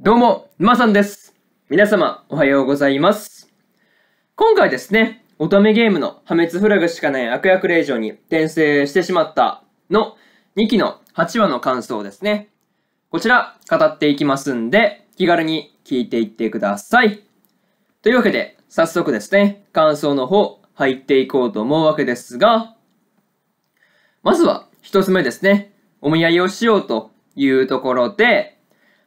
どうも、まさんです。皆様、おはようございます。今回ですね、乙女ゲームの破滅フラグしかない悪役令状に転生してしまったの2期の8話の感想ですね。こちら、語っていきますんで、気軽に聞いていってください。というわけで、早速ですね、感想の方、入っていこうと思うわけですが、まずは、一つ目ですね、お見合いをしようというところで、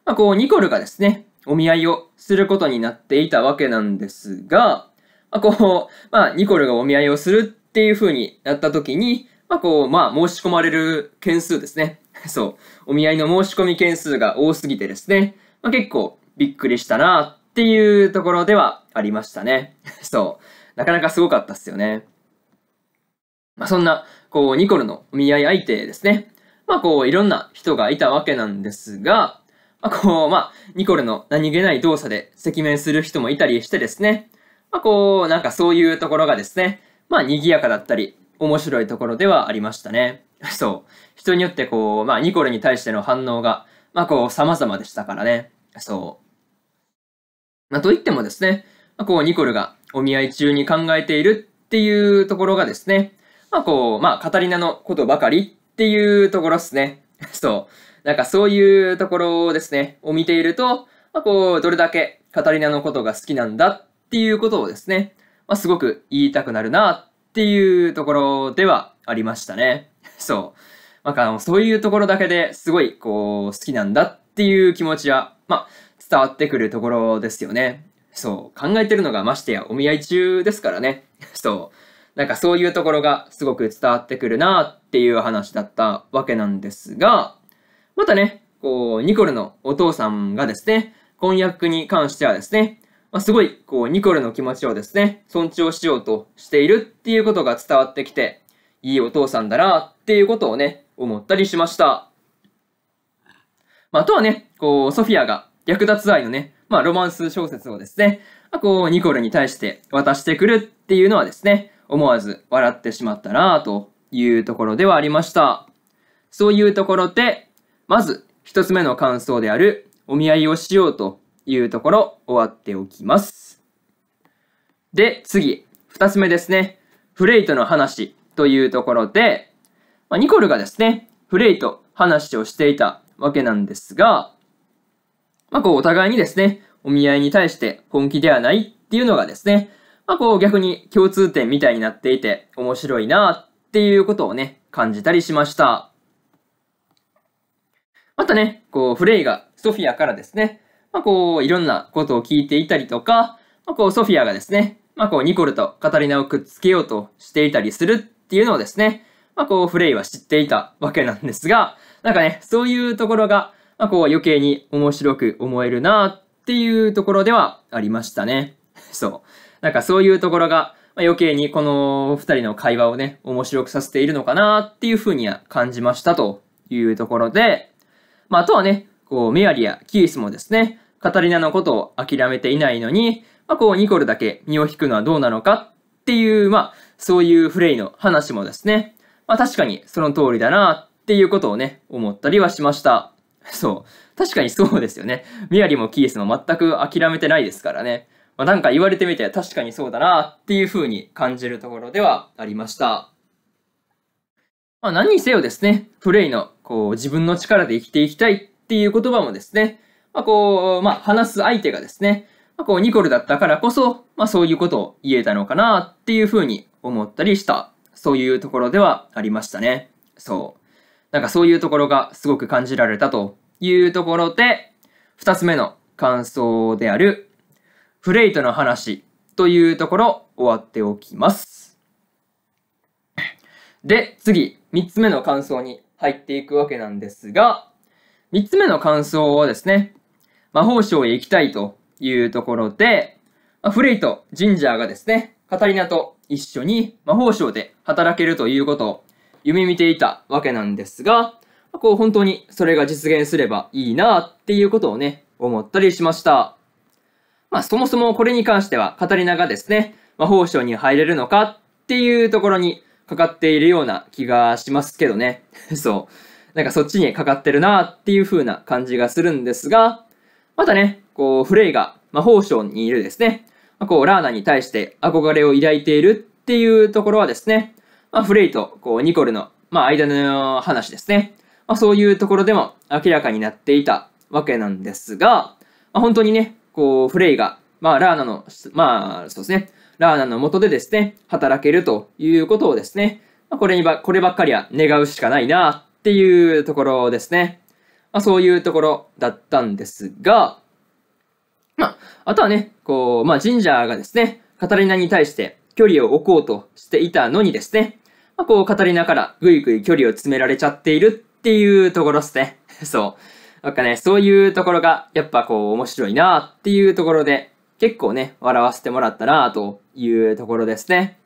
まあ、こう、ニコルがですね、お見合いをすることになっていたわけなんですが、まあ、こう、まあ、ニコルがお見合いをするっていう風になった時に、まあ、こう、まあ、申し込まれる件数ですね。そう、お見合いの申し込み件数が多すぎてですね、まあ、結構びっくりしたなっていうところではありましたね。そう、なかなかすごかったっすよね。まあ、そんな、こう、ニコルのお見合い相手ですね。まあ、こう、いろんな人がいたわけなんですが、こう、まあ、ニコルの何気ない動作で赤面する人もいたりしてですね、まあ、こう、なんかそういうところがですね、まあ、賑やかだったり、面白いところではありましたね。そう。人によってこう、まあ、ニコルに対しての反応が、まあ、こう、様々でしたからね。そう。まあ、といってもですね、まあ、こう、ニコルがお見合い中に考えているっていうところがですね、まあ、こう、まあ、カタリナのことばかりっていうところですね。そう。なんかそういうところですね、を見ていると、まあ、こう、どれだけカタリナのことが好きなんだっていうことをですね、まあ、すごく言いたくなるなっていうところではありましたね。そう。なんかあそういうところだけですごい、こう、好きなんだっていう気持ちは、まあ、伝わってくるところですよね。そう。考えてるのがましてやお見合い中ですからね。そう。なんかそういうところがすごく伝わってくるなっていう話だったわけなんですが、またね、こう、ニコルのお父さんがですね、婚約に関してはですね、まあ、すごい、こう、ニコルの気持ちをですね、尊重しようとしているっていうことが伝わってきて、いいお父さんだなっていうことをね、思ったりしました。まあ、あとはね、こう、ソフィアが略奪愛のね、まあ、ロマンス小説をですね、まあ、こう、ニコルに対して渡してくるっていうのはですね、思わず笑ってしまったなというところではありました。そういうところで、まず一つ目の感想であるお見合いをしようというところ終わっておきます。で、次、二つ目ですね。フレイトの話というところで、まあ、ニコルがですね、フレイト話をしていたわけなんですが、まあ、こうお互いにですね、お見合いに対して本気ではないっていうのがですね、まあこう逆に共通点みたいになっていて面白いなっていうことをね、感じたりしました。またね、こうフレイがソフィアからですね、まあこういろんなことを聞いていたりとか、まあこうソフィアがですね、まあこうニコルとカタリナをくっつけようとしていたりするっていうのをですね、まあこうフレイは知っていたわけなんですが、なんかね、そういうところが、まあこう余計に面白く思えるなっていうところではありましたね。そう。なんかそういうところが、まあ、余計にこの二人の会話をね、面白くさせているのかなっていうふうには感じましたというところで、まあ、あとはね、こう、メアリやキースもですね、カタリナのことを諦めていないのに、まあ、こう、ニコルだけ身を引くのはどうなのかっていう、まあ、そういうフレイの話もですね、まあ、確かにその通りだなっていうことをね、思ったりはしました。そう。確かにそうですよね。メアリもキースも全く諦めてないですからね。まあ、なんか言われてみて確かにそうだなっていう風に感じるところではありました。まあ、何にせよですね、プレイのこう自分の力で生きていきたいっていう言葉もですね、まあ、こう、まあ、話す相手がですね、まあ、こうニコルだったからこそ、まあ、そういうことを言えたのかなっていう風に思ったりした、そういうところではありましたね。そう。なんかそういうところがすごく感じられたというところで、二つ目の感想であるフレイトの話というところ終わっておきます。で、次、3つ目の感想に入っていくわけなんですが、3つ目の感想はですね、魔法省へ行きたいというところで、フレイト、ジンジャーがですね、カタリナと一緒に魔法省で働けるということを夢見ていたわけなんですが、こう本当にそれが実現すればいいなっていうことをね、思ったりしました。まあ、そもそもこれに関しては、カタリナがですね、魔法省に入れるのかっていうところにかかっているような気がしますけどね。そう。なんかそっちにかかってるなっていう風な感じがするんですが、またね、こう、フレイが魔法省にいるですね、まあ、こう、ラーナに対して憧れを抱いているっていうところはですね、まあ、フレイとこうニコルの、まあ、間の話ですね。まあ、そういうところでも明らかになっていたわけなんですが、まあ、本当にね、こう、フレイが、まあ、ラーナの、まあ、そうですね、ラーナの下でですね、働けるということをですね、まあ、これにば、こればっかりは願うしかないな、っていうところですね。まあ、そういうところだったんですが、まあ、あとはね、こう、まあ、ジンジャーがですね、カタリナに対して距離を置こうとしていたのにですね、まあ、こう、カタリナからぐいぐい距離を詰められちゃっているっていうところですね。そう。なんかね、そういうところが、やっぱこう、面白いなっていうところで、結構ね、笑わせてもらったなというところですね。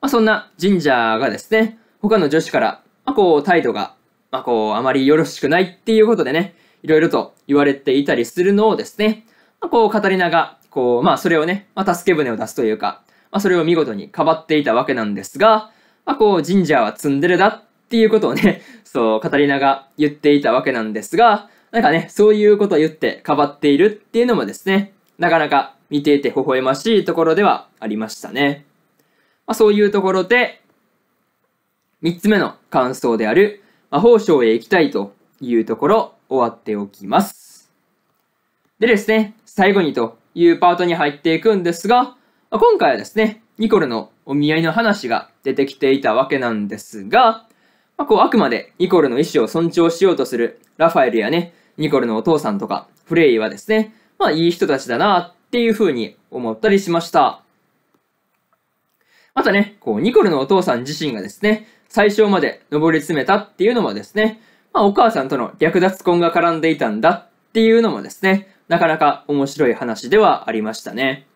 まあ、そんな神社がですね、他の女子から、まあ、こう、態度が、まあ、こう、あまりよろしくないっていうことでね、いろいろと言われていたりするのをですね、まあ、こう、カタリナが、こう、まあ、それをね、まあ、助け舟を出すというか、まあ、それを見事にかばっていたわけなんですが、まあ、こう、神社はツンデレだっっていうことをね、そう、カタリナが言っていたわけなんですが、なんかね、そういうことを言ってかばっているっていうのもですね、なかなか見ていて微笑ましいところではありましたね。まあ、そういうところで、3つ目の感想である、魔法省へ行きたいというところ、終わっておきます。でですね、最後にというパートに入っていくんですが、今回はですね、ニコルのお見合いの話が出てきていたわけなんですが、まあ、こう、あくまでニコルの意思を尊重しようとするラファエルやね、ニコルのお父さんとか、フレイはですね、まあ、いい人たちだなっていうふうに思ったりしました。またね、こう、ニコルのお父さん自身がですね、最小まで上り詰めたっていうのもですね、まあ、お母さんとの略奪婚が絡んでいたんだっていうのもですね、なかなか面白い話ではありましたね。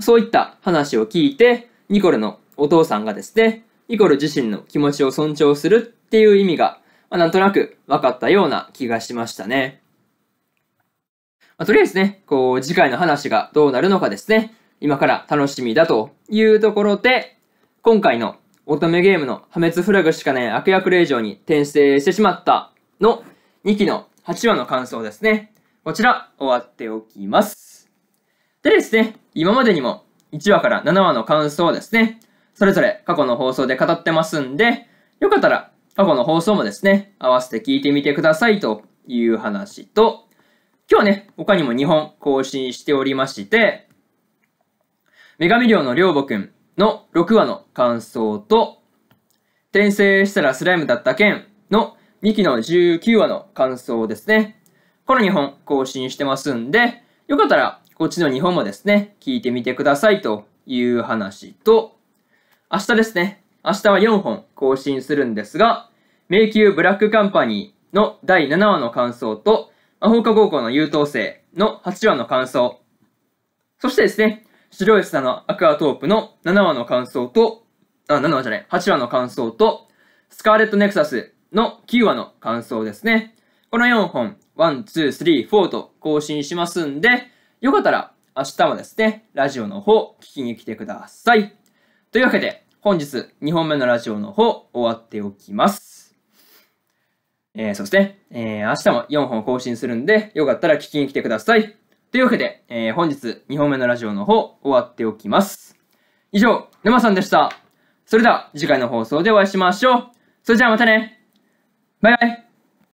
そういった話を聞いて、ニコルのお父さんがですね、イコール自身の気持ちを尊重するっていう意味が、まあ、なんとなく分かったような気がしましたね。まあ、とりあえずね、こう、次回の話がどうなるのかですね、今から楽しみだというところで、今回の乙女ゲームの破滅フラグしかない悪役令状に転生してしまったの2期の8話の感想ですね。こちら、終わっておきます。でですね、今までにも1話から7話の感想ですね、それぞれ過去の放送で語ってますんで、よかったら過去の放送もですね、合わせて聞いてみてくださいという話と、今日はね、他にも2本更新しておりまして、女神寮の寮母くんの6話の感想と、転生したらスライムだった件の2期の19話の感想ですね。この2本更新してますんで、よかったらこっちの2本もですね、聞いてみてくださいという話と、明日ですね。明日は4本更新するんですが、迷宮ブラックカンパニーの第7話の感想と、魔法科高校の優等生の8話の感想、そしてですね、白石さんのアクアトープの7話の感想と、あ、7話じゃない、8話の感想と、スカーレットネクサスの9話の感想ですね。この4本、1、2、3、4と更新しますんで、よかったら明日はですね、ラジオの方聞きに来てください。というわけで、本日2本目のラジオの方終わっておきます。えー、そして、えー、明日も4本更新するんで、よかったら聞きに来てください。というわけで、えー、本日2本目のラジオの方終わっておきます。以上、沼さんでした。それでは次回の放送でお会いしましょう。それじゃあまたね。バイバイ。